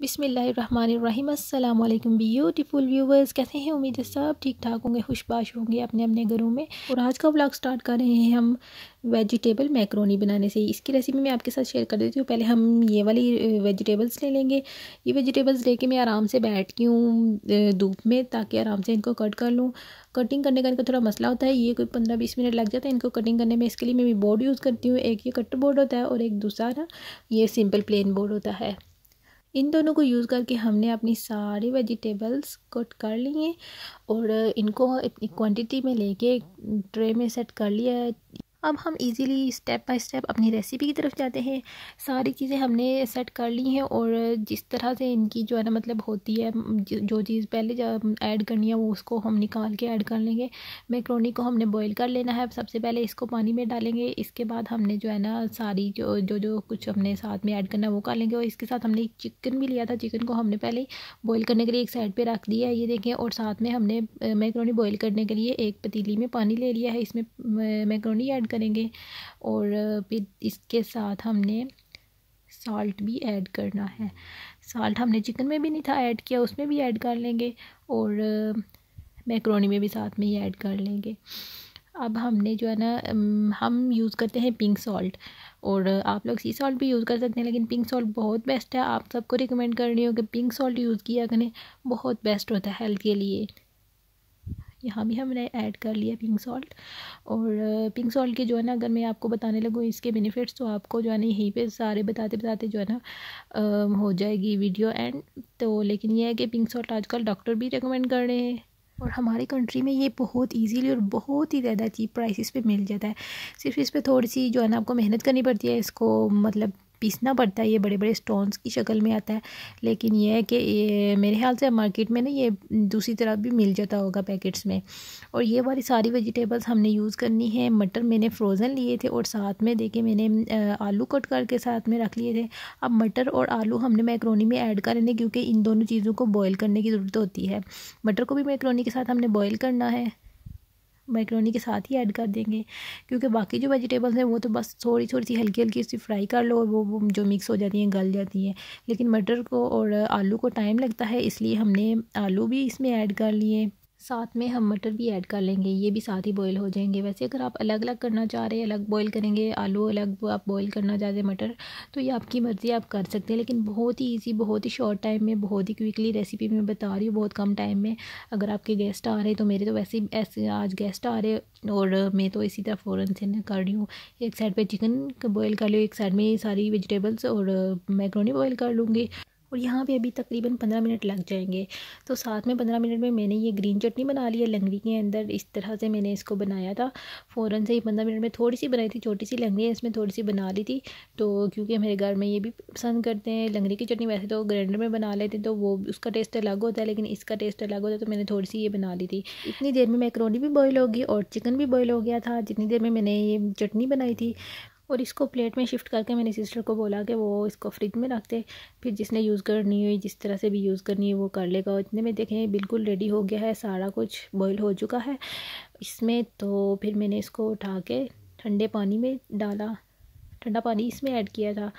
बिसमीम अल्लाम beautiful viewers कैसे हैं उम्मीद है सब ठीक ठाक होंगे खुशबाश होंगे अपने अपने घरों में और आज का व्लॉग स्टार्ट कर रहे हैं हम वेजिटेबल मैक्रोनी बनाने से इसकी रेसिपी मैं आपके साथ शेयर कर देती हूँ पहले हम ये वाली वेजिटेबल्स ले लेंगे ये वेजिटेबल्स लेके मैं आराम से बैठ गई हूँ धूप में ताकि आराम से इनको कट कर लूँ कटिंग करने का इनका थोड़ा मसला होता है ये कोई पंद्रह बीस मिनट लग जाता है इनको कटिंग करने में इसके लिए मैं बोर्ड यूज़ करती हूँ एक ये कट बोर्ड होता है और एक दूसरा ना ये सिंपल प्लेन बोर्ड होता है इन दोनों को यूज़ करके हमने अपनी सारी वेजिटेबल्स कट कर लिए और इनको इतनी क्वांटिटी में लेके ट्रे में सेट कर लिया है अब हम इजीली स्टेप बाय स्टेप अपनी रेसिपी की तरफ जाते हैं सारी चीज़ें हमने सेट कर ली हैं और जिस तरह से इनकी जो है ना मतलब होती है जो चीज़ पहले ऐड करनी है वो उसको हम निकाल के ऐड कर लेंगे मैक्रोनी को हमने बॉईल कर लेना है सबसे पहले इसको पानी में डालेंगे इसके बाद हमने जो है ना सारी जो जो जो कुछ हमने साथ में ऐड करना है वो कर लेंगे और इसके साथ हमने चिकन भी लिया था चिकन को हमने पहले बॉयल करने के लिए एक साइड पर रख दिया है ये देखें और साथ में हमने मैक्रोनी बॉयल करने के लिए एक पतीली में पानी ले लिया है इसमें मैक्रोनी ऐड कर करेंगे और फिर इसके साथ हमने साल्ट भी ऐड करना है साल्ट हमने चिकन में भी नहीं था ऐड किया उसमें भी ऐड कर लेंगे और मैक्रोनी में भी साथ में ही ऐड कर लेंगे अब हमने जो है ना हम यूज़ करते हैं पिंक सॉल्ट और आप लोग सी सॉल्ट भी यूज़ कर सकते हैं लेकिन पिंक सॉल्ट बहुत बेस्ट है आप सबको रिकमेंड कर रही हूँ कि पिंक सॉल्ट यूज़ किया करें बहुत बेस्ट होता है हेल्थ के लिए यहाँ भी हमने ऐड कर लिया पिंक सॉल्ट और पिंक सॉल्ट के जो है ना अगर मैं आपको बताने लगूँ इसके बेनिफिट्स तो आपको जो है ना यहीं पे सारे बताते बताते जो है ना हो जाएगी वीडियो एंड तो लेकिन ये है कि पिंक सॉल्ट आजकल डॉक्टर भी रिकमेंड कर रहे हैं और हमारी कंट्री में ये बहुत इजीली और बहुत ही ज़्यादा चीप प्राइसेस पे मिल जाता है सिर्फ इस पर थोड़ी सी जो है ना आपको मेहनत करनी पड़ती है इसको मतलब पीसना पड़ता है ये बड़े बड़े स्टोन्स की शक्ल में आता है लेकिन ये है कि ये मेरे ख्याल से मार्केट में ना ये दूसरी तरफ भी मिल जाता होगा पैकेट्स में और ये वाली सारी वेजिटेबल्स हमने यूज़ करनी है मटर मैंने फ्रोज़न लिए थे और साथ में देखे मैंने आलू कट करके साथ में रख लिए थे अब मटर और आलू हमने मैक्रोनी में ऐड कर क्योंकि इन दोनों चीज़ों को बॉयल करने की ज़रूरत होती है मटर को भी मैक्रोनी के साथ हमने बॉयल करना है मैक्रोनी के साथ ही ऐड कर देंगे क्योंकि बाकी जो वेजिटेबल्स हैं वो तो बस थोड़ी थोड़ी सी हल्की हल्की सी फ्राई कर लो वो, वो जो मिक्स हो जाती हैं गल जाती हैं लेकिन मटर को और आलू को टाइम लगता है इसलिए हमने आलू भी इसमें ऐड कर लिए साथ में हम मटर भी ऐड कर लेंगे ये भी साथ ही बॉईल हो जाएंगे वैसे अगर आप अलग अलग करना चाह रहे हैं अलग बॉईल करेंगे आलू अलग आप बॉईल करना चाहते हैं मटर तो ये आपकी मर्ज़ी आप कर सकते हैं लेकिन बहुत ही ईजी बहुत ही शॉर्ट टाइम में बहुत ही क्विकली रेसिपी मैं बता रही हूँ बहुत कम टाइम में अगर आपके गेस्ट आ रहे हैं तो मेरे तो वैसे ऐसे आज गेस्ट आ रहे और मैं तो इसी तरह फ़ौरन से ना कर रही हूँ एक साइड पर चिकन बॉयल कर लूँ एक साइड में सारी वेजिटेबल्स और मैक्रोनी बॉयल कर लूँगी और यहाँ पे अभी तकरीबन पंद्रह मिनट लग जाएंगे तो साथ में पंद्रह मिनट में मैंने ये ग्रीन चटनी बना ली है लंगड़ी के अंदर इस तरह से मैंने इसको बनाया था फ़ौरन से ही पंद्रह मिनट में थोड़ी सी बनाई थी छोटी सी लंगड़ी इसमें थोड़ी सी बना ली थी तो क्योंकि मेरे घर में ये भी पसंद करते हैं लंगड़ी की चटनी वैसे तो ग्राइंडर में बना लेते तो वो उसका टेस्ट अलग होता है लेकिन इसका टेस्ट अलग होता है तो मैंने थोड़ी सी ये बना ली थी इतनी देर में मैकरोनी भी बॉयल होगी और चिकन भी बॉयल हो गया था जितनी देर में मैंने ये चटनी बनाई थी और इसको प्लेट में शिफ्ट करके मैंने सिस्टर को बोला कि वो इसको फ्रिज में रख दे फिर जिसने यूज़ करनी हुई जिस तरह से भी यूज़ करनी है वो कर लेगा और इतने में देखें बिल्कुल रेडी हो गया है सारा कुछ बॉयल हो चुका है इसमें तो फिर मैंने इसको उठा के ठंडे पानी में डाला ठंडा पानी इसमें ऐड किया था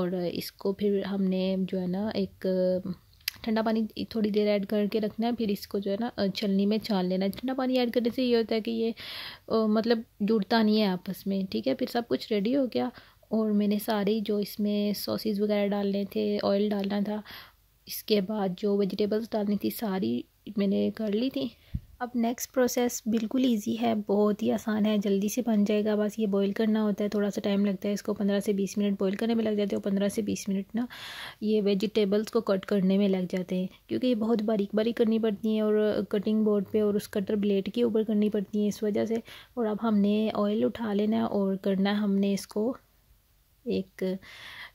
और इसको फिर हमने जो है ना एक ठंडा पानी थोड़ी देर ऐड करके रखना है फिर इसको जो है ना छलनी में छान लेना है ठंडा पानी ऐड करने से ये होता है कि ये ओ, मतलब जुड़ता नहीं है आपस में ठीक है फिर सब कुछ रेडी हो गया और मैंने सारे जो इसमें सॉसेज वगैरह डालने थे ऑयल डालना था इसके बाद जो वेजिटेबल्स डालनी थी सारी मैंने कर ली थी अब नेक्स्ट प्रोसेस बिल्कुल इजी है बहुत ही आसान है जल्दी से बन जाएगा बस ये बॉईल करना होता है थोड़ा सा टाइम लगता है इसको पंद्रह से बीस मिनट बॉईल करने में लग जाते हैं और पंद्रह से बीस मिनट ना ये वेजिटेबल्स को कट करने में लग जाते हैं क्योंकि ये बहुत बारीक बारीक करनी पड़ती है और कटिंग बोर्ड पर और उस कटर ब्लेड के ऊपर करनी पड़ती है इस वजह से और अब हमने ऑयल उठा लेना है और करना है हमने इसको एक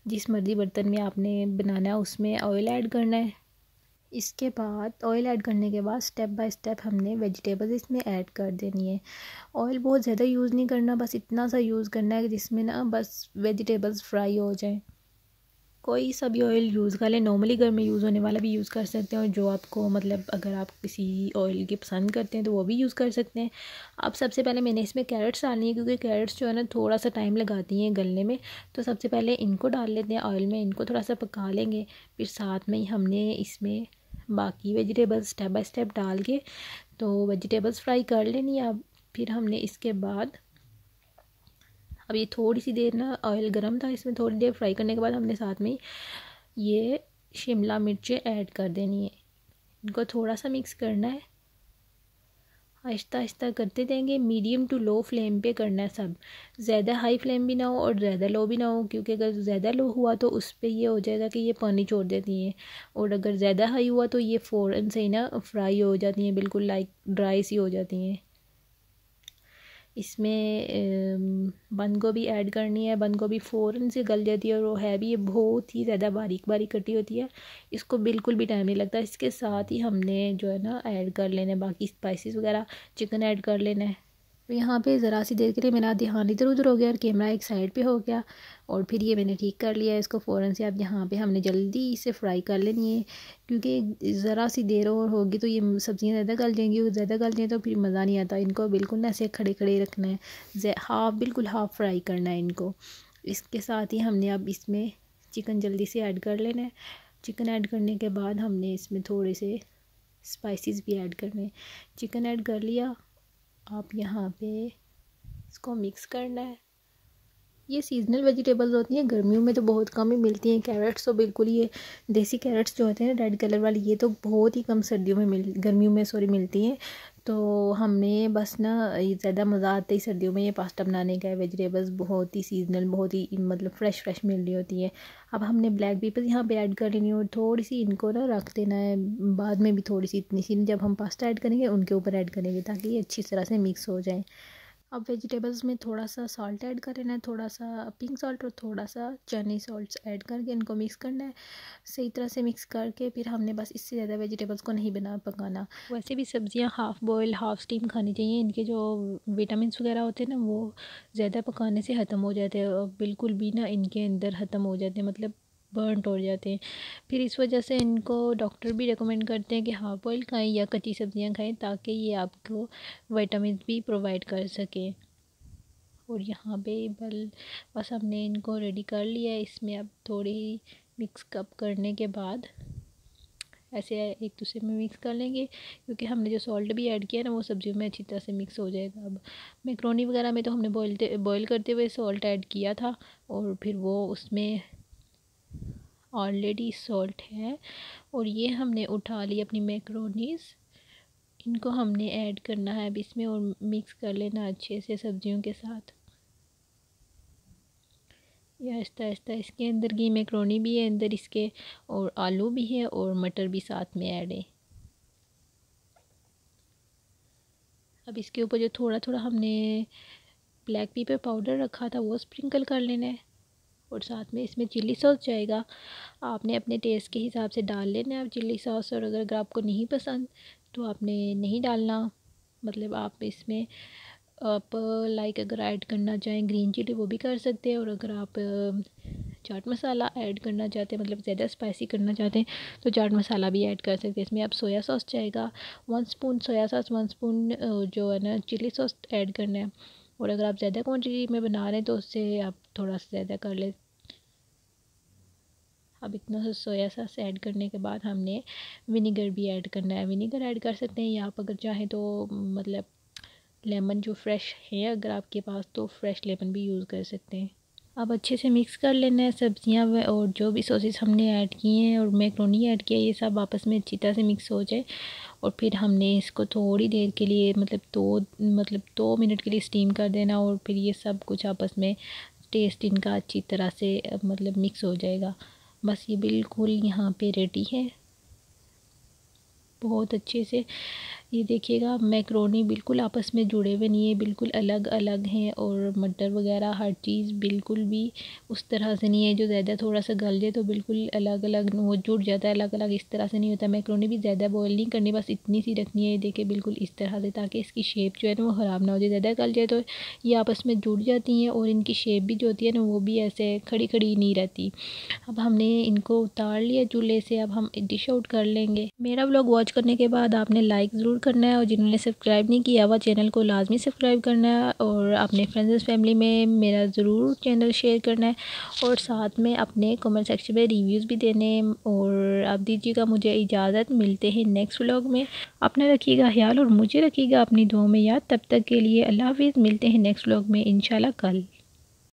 जिस मर्ज़ी बर्तन में आपने बनाना है उसमें ऑयल ऐड करना है इसके बाद ऑयल ऐड करने के बाद स्टेप बाय स्टेप हमने वेजिटेबल्स इसमें ऐड कर देनी है ऑयल बहुत ज़्यादा यूज़ नहीं करना बस इतना सा यूज़ करना है कि जिसमें ना बस वेजिटेबल्स फ्राई हो जाएं कोई सा भी ऑयल यूज़ कर लें नॉर्मली घर में यूज़ होने वाला भी यूज़ कर सकते हैं और जो आपको मतलब अगर आप किसी ऑयल की पसंद करते हैं तो वो भी यूज़ कर सकते हैं अब सबसे पहले मैंने इसमें कैरेट्स डालनी है क्योंकि कैरेट्स जो है ना थोड़ा सा टाइम लगाती हैं गलने में तो सबसे पहले इनको डाल लेते हैं ऑयल में इनको थोड़ा सा पका लेंगे फिर साथ में ही हमने इसमें बाकी वेजिटेबल्स स्टेप बाय स्टेप डाल के तो वेजिटेबल्स फ्राई कर लेनी अब फिर हमने इसके बाद अब ये थोड़ी सी देर ना ऑयल गर्म था इसमें थोड़ी देर फ्राई करने के बाद हमने साथ में ये शिमला मिर्चें ऐड कर देनी है इनको थोड़ा सा मिक्स करना है आहिस्ता आहिस्ता करते देंगे मीडियम टू लो फ्लेम पे करना है सब ज़्यादा हाई फ्लेम भी ना हो और ज़्यादा लो भी ना हो क्योंकि अगर ज़्यादा लो हुआ तो उस पर यह हो जाएगा कि ये पानी छोड़ देती हैं और अगर ज़्यादा हाई हुआ तो ये फ़ौरन से ही ना फ्राई हो जाती हैं बिल्कुल लाइक ड्राई सी हो जाती हैं इसमें बंद गोभी ऐड करनी है बंद गोभी फ़ौरन से गल जाती है और वो है भी ये बहुत ही ज़्यादा बारीक बारीक कटी होती है इसको बिल्कुल भी टाइम नहीं लगता इसके साथ ही हमने जो है ना ऐड कर लेना बाकी स्पाइसेस वगैरह चिकन ऐड कर लेना है तो यहाँ पे ज़रा सी देर के लिए मेरा ध्यान इधर उधर हो गया और कैमरा एक साइड पे हो गया और फिर ये मैंने ठीक कर लिया इसको फ़ौरन से अब यहाँ पे हमने जल्दी इसे फ्राई कर लेनी है क्योंकि ज़रा सी देर और होगी तो ये सब्ज़ियाँ ज़्यादा गल जाएंगी और ज़्यादा गल जाएँ तो फिर मज़ा नहीं आता इनको बिल्कुल ना ऐसे खड़े खड़े रखना है हाफ़ बिल्कुल हाफ़ फ्राई करना है इनको इसके साथ ही हमने अब इसमें चिकन जल्दी से ऐड कर लेना है चिकन ऐड करने के बाद हमने इसमें थोड़े से स्पाइसेस भी ऐड करने चिकन ऐड कर लिया आप यहाँ पे इसको मिक्स करना है ये सीजनल वेजिटेबल्स होती हैं गर्मियों में तो बहुत कम ही मिलती हैं कैरेट्स तो बिल्कुल ये देसी कैरेट्स जो होते हैं रेड कलर वाली ये तो बहुत ही कम सर्दियों में मिल गर्मियों में सॉरी मिलती हैं तो हमने बस ना ये ज़्यादा मज़ा आता ही सर्दियों में ये पास्ता बनाने का है वेजिटेबल्स बहुत ही सीजनल बहुत ही मतलब फ़्रेश फ्रेश मिल रही होती है अब हमने ब्लैक पीपल यहाँ पे ऐड कर लेनी और थोड़ी सी इनको ना रख देना है बाद में भी थोड़ी सी इतनी सी जब हम पास्ता ऐड करेंगे उनके ऊपर ऐड करेंगे ताकि ये अच्छी तरह से मिक्स हो जाए अब वेजिटेबल्स में थोड़ा सा सॉल्ट ऐड कर लेना है थोड़ा सा पिंक सॉल्ट और थोड़ा सा चनी सॉल्ट ऐड करके इनको मिक्स करना है सही तरह से मिक्स करके फिर हमने बस इससे ज़्यादा वेजिटेबल्स को नहीं बना पकाना वैसे भी सब्ज़ियाँ हाफ़ बॉयल हाफ़ स्टीम खानी चाहिए इनके जो विटामिन वगैरह होते हैं ना वो ज़्यादा पकाने से ख़त्म हो जाते हैं बिल्कुल भी ना इनके अंदर ख़त्म हो जाते हैं मतलब बर्नड हो जाते हैं फिर इस वजह से इनको डॉक्टर भी रिकमेंड करते हैं कि हाफ बॉयल खाएँ या कच्ची सब्ज़ियाँ खाएँ ताकि ये आपको वाइटामिन भी प्रोवाइड कर सके और यहाँ पे बल बस हमने इनको रेडी कर लिया इसमें अब थोड़ी मिक्स कप करने के बाद ऐसे एक दूसरे में मिक्स कर लेंगे क्योंकि हमने जो सॉल्ट भी ऐड किया ना वो सब्जियों में अच्छी तरह से मिक्स हो जाएगा अब मैक्रोनी वगैरह में तो हमने बॉयल बॉयल करते हुए सॉल्ट ऐड किया था और फिर वो उसमें ऑलरेडी सॉल्ट है और ये हमने उठा ली अपनी मैक्रोनीस इनको हमने ऐड करना है अब इसमें और मिक्स कर लेना अच्छे से सब्जियों के साथ ये आहिस्ता आहिस्ता इसके अंदर की मैक्रोनी भी है अंदर इसके और आलू भी है और मटर भी साथ में ऐड है अब इसके ऊपर जो थोड़ा थोड़ा हमने ब्लैक पेपर पाउडर रखा था वो स्प्रिंकल कर लेना है और साथ में इसमें चिल्ली सॉस जाएगा आपने अपने टेस्ट के हिसाब से डाल लेना आप चिल्ली सॉस और अगर अगर आपको नहीं पसंद तो आपने नहीं डालना मतलब आप इसमें आप लाइक अगर ऐड करना चाहें ग्रीन चिली वो भी कर सकते हैं और अगर आप चाट मसाला ऐड करना चाहते हैं मतलब ज़्यादा स्पाइसी करना चाहते हैं तो चाट मसाला भी ऐड कर सकते हैं इसमें आप सोया सॉस जाएगा one spoon soya sauce one spoon जो है ना चिली सॉस ऐड करना है और अगर आप ज़्यादा क्वान्टिटी में बना रहे हैं तो उससे आप थोड़ा सा ज़्यादा कर ले अब इतना सोया सॉस ऐड करने के बाद हमने विनीगर भी ऐड करना है विनीगर ऐड कर सकते हैं या आप अगर चाहें तो मतलब लेमन जो फ्रेश है अगर आपके पास तो फ्रेश लेमन भी यूज़ कर सकते हैं अब अच्छे से मिक्स कर लेना है सब्जियां और जो भी सॉसेस हमने ऐड किए हैं और मैक्रोनी ऐड किया ये सब आपस में अच्छी तरह से मिक्स हो जाए और फिर हमने इसको थोड़ी देर के लिए मतलब दो मतलब दो मिनट के लिए स्टीम कर देना और फिर ये सब कुछ आपस में टेस्ट इनका अच्छी तरह से मतलब मिक्स हो जाएगा बस ये बिल्कुल यहाँ पे रेडी है बहुत अच्छे से ये देखिएगा मैक्रोनी बिल्कुल आपस में जुड़े हुए नहीं है बिल्कुल अलग अलग हैं और मटर वगैरह हर चीज़ बिल्कुल भी उस तरह से नहीं है जो ज़्यादा थोड़ा सा गल जाए तो बिल्कुल अलग अलग वो जुड़ जाता है अलग अलग इस तरह से नहीं होता मैक्रोनी भी ज़्यादा बॉयल नहीं करनी बस इतनी सी रखनी है ये देखिए बिल्कुल इस तरह से ताकि इसकी शेप जो है ना वो ख़राब ना हो जाए ज़्यादा गल जाए तो ये आपस में जुड़ जाती हैं और इनकी शेप भी जो होती है ना वो भी ऐसे खड़ी खड़ी नहीं रहती अब हमने इनको उतार लिया चूल्हे से अब हम डिश आउट कर लेंगे मेरा ब्लॉग वॉच करने के बाद आपने लाइक ज़रूर ज़रूर करना है और जिन्होंने सब्सक्राइब नहीं किया हुआ चैनल को लाजमी सब्सक्राइब करना है और अपने फ्रेंड्स फैमिली में मेरा ज़रूर चैनल शेयर करना है और साथ में अपने कमेंट सेक्शन में रिव्यूज़ भी देने और आप दीजिएगा मुझे इजाज़त मिलते हैं नेक्स्ट व्लॉग में अपना रखिएगा ख्याल और मुझे रखिएगा अपनी दुआ में याद तब तक के लिए अल्लाह हाफिज़ मिलते हैं नेक्स्ट व्लॉग में इन कल